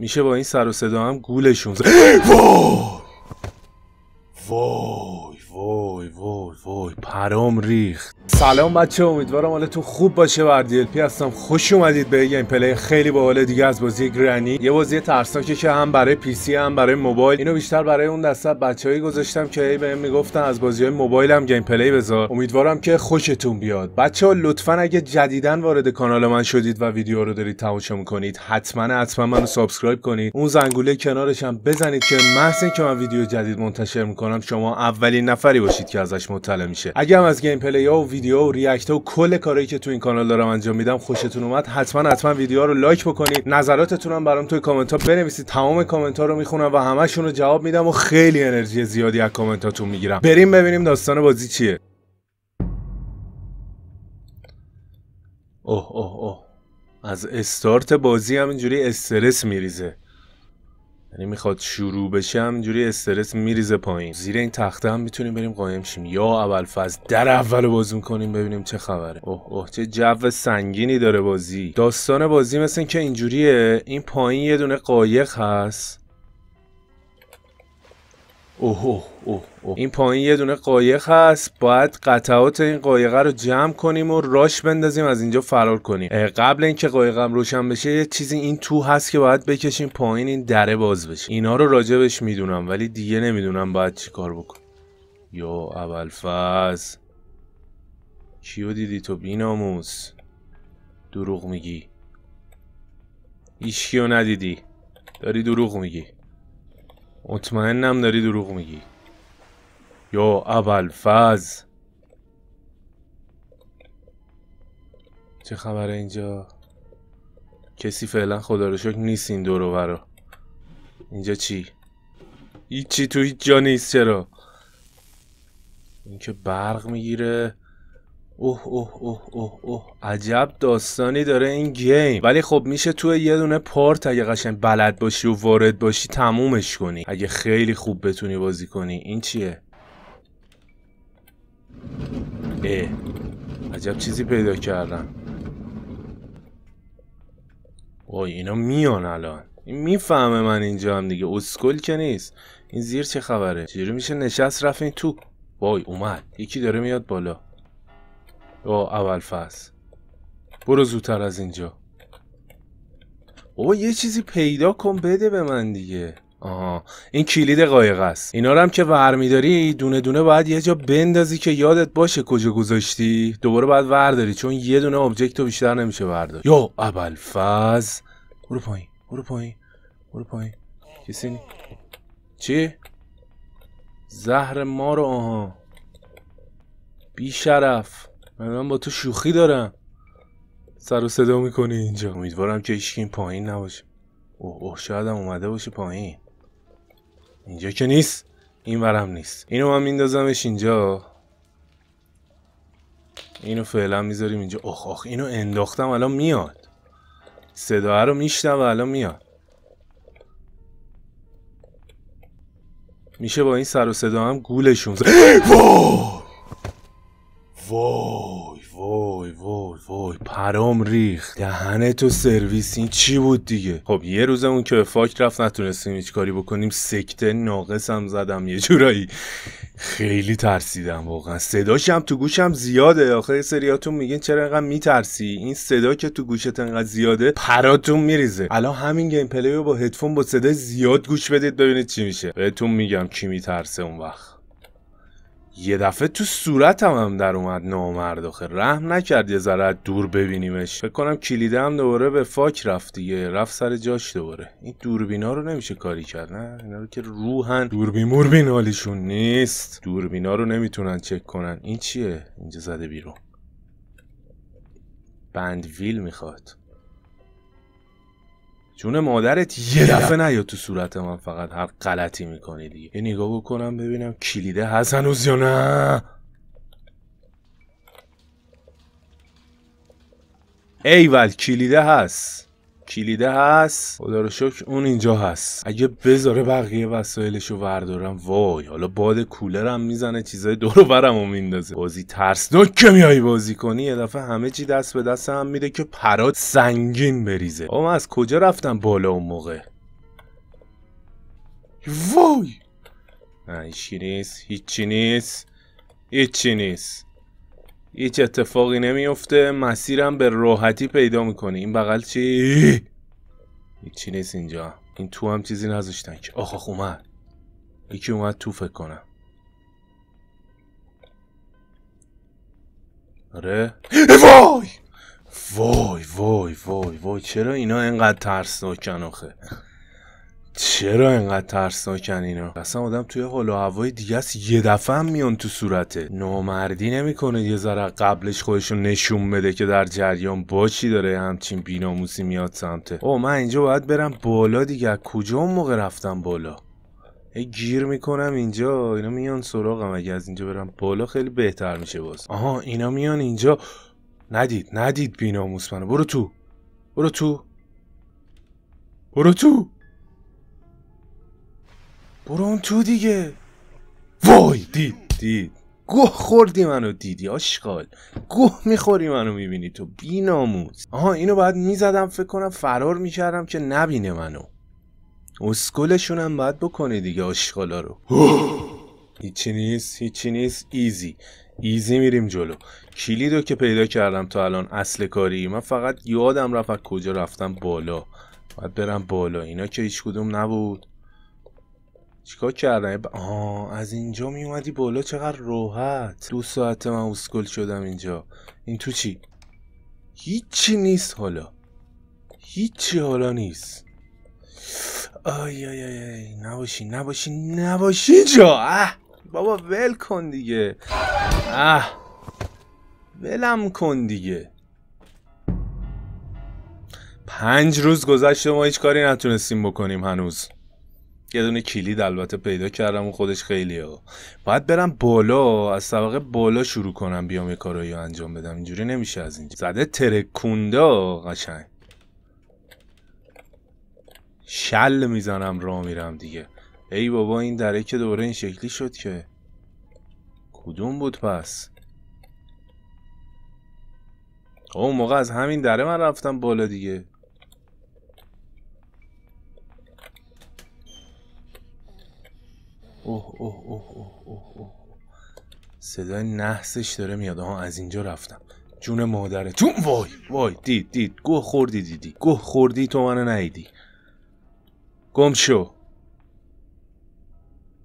میشه با این سر و صدا هم گولشون زد وای وای وای وای وای پرام ریخت سلام بچه امیدوارم حالتون خوب باشه بر الپی هستم خوش اومدید به گیم پلی خیلی باحال دیگه از بازی گرانی یه بازی ترسناکی که هم برای پی سی هم برای موبایل اینو بیشتر برای اون دسته بچه‌ای گذاشتم که هی بهم میگفتن از بازی های موبایل هم گیم پلی بذار امیدوارم که خوشتون بیاد بچه ها لطفا اگه جدیدن وارد کانال من شدید و ویدیو رو دارید تماشا میکنید حتما حتما منو سابسکرایب کنید اون زنگوله کنارش هم بزنید که محض که من ویدیو جدید منتشر میکنم شما اولین نفری باشید که ازش مطلع میشه اگه هم از گیم پلی ها و ویدیو و ریاکت و کل کاری که تو این کانال دارم انجام میدم خوشتون اومد حتما حتما ویدیو رو لایک بکنید نظراتتون هم برام توی کامنت ها بنویسید تمام کامنت ها رو میخونم و همشون رو جواب میدم و خیلی انرژی زیادی از کامنتاتون میگیرم بریم ببینیم داستان بازی چیه اوه اوه اوه از استارت بازی همینجوری استرس میریزه یعنی میخواد شروع بشه همینجوری استرس میریزه پایین زیر این تخته هم میتونیم بریم قایم شیم یا اول فاز در اول بازی کنیم ببینیم چه خبره اوه اوه چه جو سنگینی داره بازی داستان بازی مثل که اینجوریه این پایین یه دونه قایق هست اوه اوه اوه. این پایین یه دونه قایق هست باید قطعات این قایقه رو جمع کنیم و راش بندازیم از اینجا فرار کنیم قبل اینکه قایقم روشن بشه یه چیزی این تو هست که باید بکشیم پایین این دره باز بشه اینا رو راجبش میدونم ولی دیگه نمیدونم باید چی کار بکنم یا فاز کیو دیدی تو بیناموس دروغ میگی ایشکیو ندیدی داری دروغ میگی مطمئنم داری دروغ میگی یا فض چه خبره اینجا کسی فعلا خدا رو شکر نیست این دور برا اینجا چی هیچی تو هیچ جا نیست چرا اینکه برق میگیره اوه اوه اوه اوه اوه عجب داستانی داره این گیم ولی خب میشه تو یه دونه پارت اگه قشنگ بلد باشی و وارد باشی تمومش کنی اگه خیلی خوب بتونی بازی کنی این چیه اه عجب چیزی پیدا کردم وای اینا میان الان این میفهمه من اینجا هم دیگه اسکل که نیست این زیر چه خبره چجوری میشه نشست رفت تو وای اومد یکی داره میاد بالا او اول فصل برو زودتر از اینجا بابا یه چیزی پیدا کن بده به من دیگه آها این کلید قایق است اینا رو هم که ور میداری دونه دونه باید یه جا بندازی که یادت باشه کجا گذاشتی دوباره باید ورداری چون یه دونه آبجکت رو بیشتر نمیشه برداشت یا اول فاز برو پایین برو پایین برو پایین کسی چی زهر ما رو آها بی شرف من با تو شوخی دارم سر و صدا میکنی اینجا امیدوارم که یکی این پایین نباشه اوه اوه شاید هم اومده باشه پایین اینجا که نیست این ورم نیست اینو من میندازمش اینجا اینو فعلا میذاریم اینجا آخ آخ اینو انداختم الان میاد صدا رو میشنوه الان میاد میشه با این سر و صدا هم گولشون وای وای وای وای پرام ریخت دهنه تو سرویس این چی بود دیگه خب یه روز اون که فاک رفت نتونستیم هیچ کاری بکنیم سکته ناقص هم زدم یه جورایی خیلی ترسیدم واقعا صداش هم تو گوشم زیاده آخر سریاتون میگین چرا اینقدر میترسی این صدا که تو گوشت انقدر زیاده پراتون میریزه الان همین گیم پلی رو با هدفون با صدای زیاد گوش بدید ببینید چی میشه بهتون میگم کی میترسه اون وقت یه دفعه تو صورت هم در اومد نامرد آخه رحم نکرد یه ذره دور ببینیمش فکر کنم کلیده هم دوباره به فاک رفت دیگه رفت سر جاش دوباره این دوربینا رو نمیشه کاری کرد نه اینا رو که روحن دوربین موربین حالیشون نیست دوربینا رو نمیتونن چک کنن این چیه اینجا زده بیرون بندویل میخواد جون مادرت یه دفعه نیا تو صورت من فقط هر غلطی میکنی دیگه یه نگاه بکنم ببینم کلیده هست یا نه ایول کلیده هست کلیده هست خدا رو شکر اون اینجا هست اگه بذاره بقیه وسایلشو وردارم وای حالا باد کولرم میزنه چیزای دور برمو میندازه بازی ترسناک که میای بازی کنی یه دفعه همه چی دست به دست هم میده که پرات سنگین بریزه آقا از کجا رفتم بالا اون موقع وای نه هیچی نیست هیچی نیست هیچی نیست هیچ اتفاقی نمیفته مسیرم به راحتی پیدا میکنه این بغل چی؟ هیچی نیست اینجا این تو هم چیزی نذاشتن که آخ خب اومد یکی اومد تو فکر کنم آره وای وای وای وای وای چرا اینا اینقدر ترسناکن آخه چرا اینقدر ترسناکن اینا اصلا آدم توی حال و هوای دیگه است یه دفعه هم میان تو صورته نامردی نمیکنه یه ذره قبلش خودشو نشون بده که در جریان با چی داره همچین بیناموسی میاد سمته او من اینجا باید برم بالا دیگه کجا اون موقع رفتم بالا گیر میکنم اینجا اینا میان سراغم اگه از اینجا برم بالا خیلی بهتر میشه باز آها اینا میان اینجا ندید ندید بیناموس منو برو تو برو تو برو تو برو اون تو دیگه وای دید دید گوه خوردی منو دیدی آشغال گوه میخوری منو میبینی تو بی ناموز آها اینو باید میزدم فکر کنم فرار میکردم که نبینه منو اسکلشون هم باید بکنی دیگه آشغالا رو هیچی نیست هیچی نیست ایزی ایزی میریم جلو کلیدو که پیدا کردم تا الان اصل کاری من فقط یادم رفت کجا رفتم بالا باید برم بالا اینا که هیچ کدوم نبود چیکار کردن آه از اینجا می اومدی بالا چقدر راحت دو ساعت من اسکل شدم اینجا این تو چی هیچی نیست حالا هیچی حالا نیست آی آی آی, نباشی نباشی نباشی جا اه بابا ول کن دیگه اه ولم کن دیگه پنج روز گذشته ما هیچ کاری نتونستیم بکنیم هنوز یه دونه کلید البته پیدا کردم و خودش خیلی ها باید برم بالا از طبقه بالا شروع کنم بیام یه کارایی انجام بدم اینجوری نمیشه از اینجا زده ترکوندا قشنگ شل میزنم را میرم دیگه ای بابا این دره که دوره این شکلی شد که کدوم بود پس اون موقع از همین دره من رفتم بالا دیگه صدای نحسش داره میاد ها از اینجا رفتم جون مادره تو وای وای دید دید گوه خوردی دیدی گوه خوردی تو منو نیدی گم شو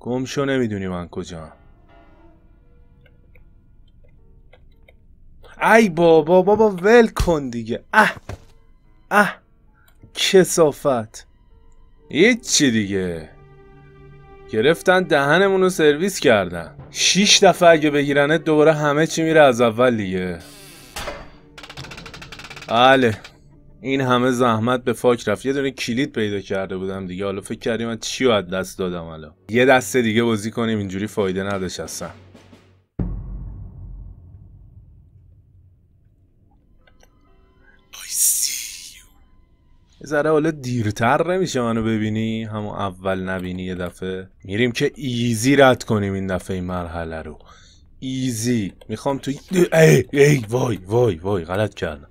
گم شو نمیدونی من کجا ای بابا بابا ول کن دیگه اه اه کسافت هیچی دیگه گرفتن دهنمون رو سرویس کردن شیش دفعه اگه بگیرنه دوباره همه چی میره از اول دیگه بله این همه زحمت به فاک رفت یه دونه کلید پیدا کرده بودم دیگه حالا فکر کردیم من چی از دست دادم حالا یه دسته دیگه بازی کنیم اینجوری فایده نداشت یه ذره حالا دیرتر نمیشه منو ببینی همون اول نبینی یه دفعه میریم که ایزی رد کنیم این دفعه این مرحله رو ایزی میخوام تو ای ای وای وای وای غلط کردم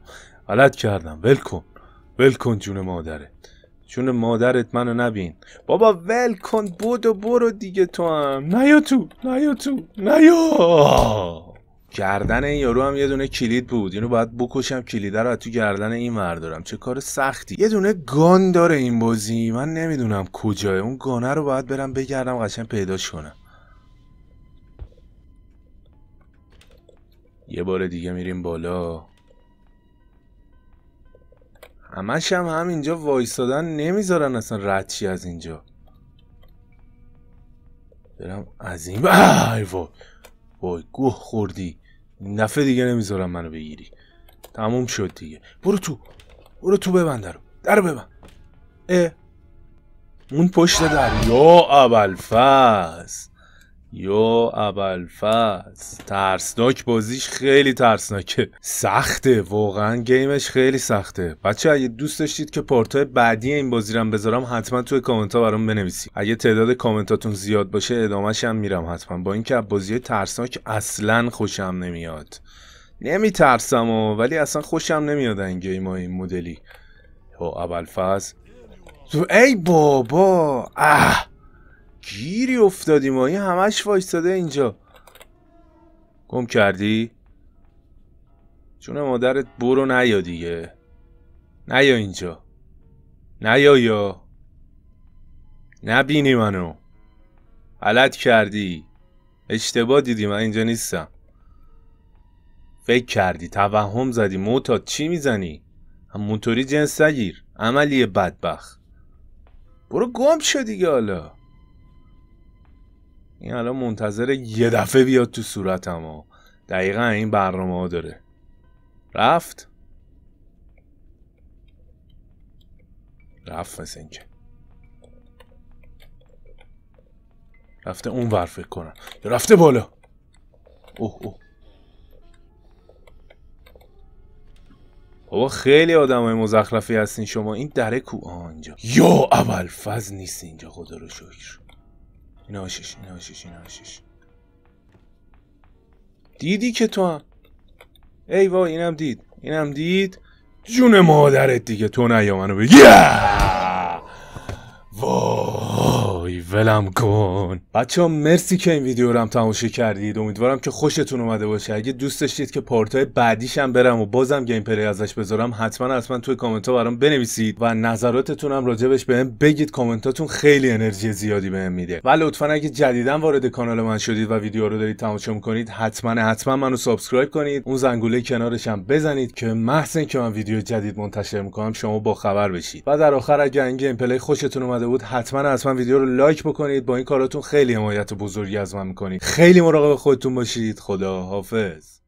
غلط کردم ول کن جون مادره جون مادرت منو نبین بابا ول کن بود و برو دیگه تو هم نیا تو نیا تو نیا گردن این یارو هم یه دونه کلید بود اینو باید بکشم کلیده رو تو گردن این مردارم چه کار سختی یه دونه گان داره این بازی من نمیدونم کجاه اون گانه رو باید برم بگردم قشنگ پیداش کنم یه بار دیگه میریم بالا همش هم همینجا وایستادن نمیذارن اصلا ردشی از اینجا برم از این وای وای گوه خوردی نفه دیگه نمیذارم منو بگیری تموم شد دیگه برو تو برو تو ببند رو در ببند اه. اون پشت در یا فست یا ابلفز ترسناک بازیش خیلی ترسناکه سخته واقعا گیمش خیلی سخته بچه اگه دوست داشتید که پارتای بعدی این بازی رو بذارم حتما توی کامنت ها برام بنویسید اگه تعداد کامنتاتون زیاد باشه ادامه هم میرم حتما با اینکه از بازی ترسناک اصلا خوشم نمیاد ترسم و ولی اصلا خوشم نمیاد این گیم های این مدلی یو ابلفز ای بابا اه گیری افتادیم و این همش وایستاده اینجا گم کردی؟ چون مادرت برو نیا دیگه نیا اینجا نیا یا نبینی منو غلط کردی اشتباه دیدی من اینجا نیستم فکر کردی توهم زدی موتا چی میزنی همونطوری جنس نگیر عملی بدبخ برو گم شدی دیگه حالا این الان منتظر یه دفعه بیاد تو صورت و دقیقا این برنامه ها داره رفت رفت مثل اینکه رفته اون ور فکر کنم رفته بالا اوه اوه بابا خیلی آدم های مزخرفی هستین شما این دره کو آنجا یا اول فز نیست اینجا خدا رو شکر ناشش اینا ناشش دیدی که تو هم ای وای اینم دید اینم دید جون مادرت دیگه تو نیا منو بگی ولم کن بچه ها مرسی که این ویدیو رو هم تماشا کردید امیدوارم که خوشتون اومده باشه اگه دوست داشتید که پارتای بعدیشم هم برم و بازم گیم پلی ازش بذارم حتما حتما توی کامنت ها برام بنویسید و نظراتتون هم راجبش بهم بگید کامنتاتون خیلی انرژی زیادی بهم میده و لطفا اگه جدیدا وارد کانال من شدید و ویدیو رو دارید تماشا میکنید حتما حتما منو سابسکرایب کنید اون زنگوله کنارش هم بزنید که محض اینکه من ویدیو جدید منتشر میکنم شما با خبر بشید و در آخر اگه این گیم پلی خوشتون اومده بود حتما حتما ویدیو رو لایک بکنید با این کاراتون خیلی حمایت بزرگی از من میکنید خیلی مراقب خودتون باشید خدا حافظ